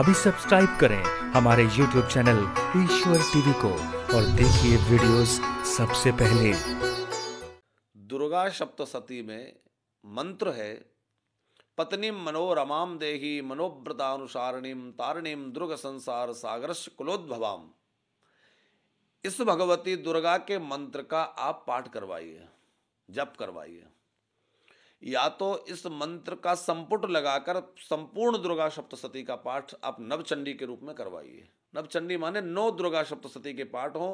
अभी सब्सक्राइब करें हमारे YouTube चैनल ईश्वर टीवी को और देखिए वीडियोस सबसे पहले दुर्गा सप्तशती में मंत्र है पत्नी मनोरमाम देही अनुसारणीम तारणीम दुर्ग संसार सागरश कुलोद्भवाम इस भगवती दुर्गा के मंत्र का आप पाठ करवाइए जप करवाइए या तो इस मंत्र का संपुट लगाकर संपूर्ण दुर्गा सप्तशती का पाठ आप नवचंडी के रूप में करवाइए नवचंडी माने नौ दुर्गा सप्तशती के पाठ हो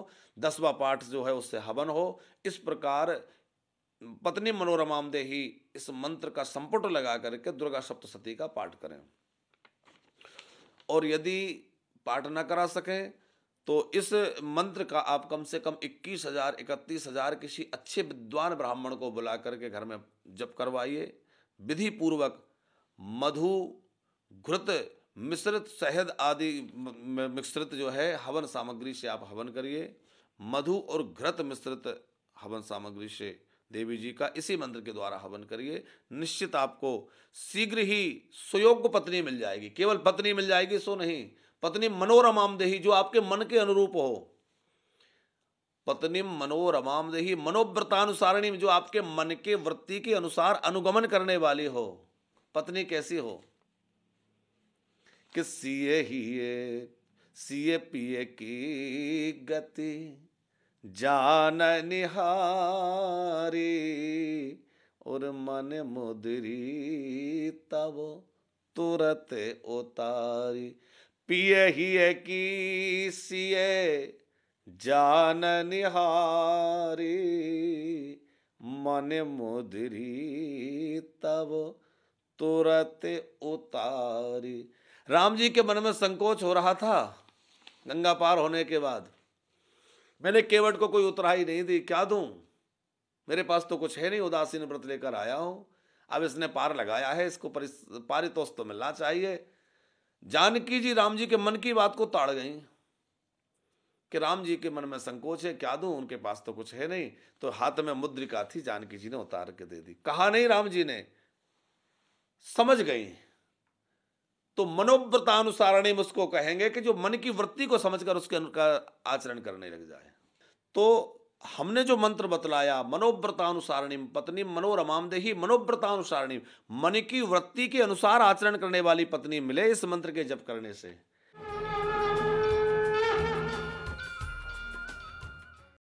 दसवा पाठ जो है उससे हवन हो इस प्रकार पत्नी मनोरमामदे ही इस मंत्र का संपुट लगा करके दुर्गा सप्तशती का पाठ करें और यदि पाठ न करा सकें तो इस मंत्र का आप कम से कम इक्कीस हजार इकतीस हजार किसी अच्छे विद्वान ब्राह्मण को बुला करके घर में जप करवाइए विधि पूर्वक मधु घृत मिश्रित शहद आदि मिश्रित जो है हवन सामग्री से आप हवन करिए मधु और घृत मिश्रित हवन सामग्री से देवी जी का इसी मंत्र के द्वारा हवन करिए निश्चित आपको शीघ्र ही सुयोग्य पत्नी मिल जाएगी केवल पत्नी मिल जाएगी सो नहीं पत्नी मनोरमाम देही जो आपके मन के अनुरूप हो पत्नी मनोरमाम देही मनोव्रतानुसारणी जो आपके मन के वृत्ति के अनुसार अनुगमन करने वाली हो पत्नी कैसी हो कि सीए ही सीए पिए की गति जान निहारी और मन मुदरी तब तुरत उतारी पिए ही की सीए जान निहारी मन मुदरी तब तुरत उतारी राम जी के मन में संकोच हो रहा था गंगा पार होने के बाद मैंने केवट को कोई उतराई नहीं दी क्या दूं मेरे पास तो कुछ है नहीं उदासीन व्रत लेकर आया हूं अब इसने पार लगाया है इसको पारितोष तो मिलना चाहिए जानकी जी राम जी के मन की बात को ताड़ गई कि राम जी के मन में संकोच है क्या दूं उनके पास तो कुछ है नहीं तो हाथ में मुद्रिका थी जानकी जी ने उतार के दे दी कहा नहीं राम जी ने समझ गई तो मनोव्रतानुसारणी में उसको कहेंगे कि जो मन की वृत्ति को समझकर उसके अनुसार आचरण करने लग जाए तो हमने जो मंत्र बतलाया मनोव्रतानुसारणिम पत्नी मनोरमामदेही मनोव्रतानुसारणिम मन की वृत्ति के अनुसार आचरण करने वाली पत्नी मिले इस मंत्र के जप करने से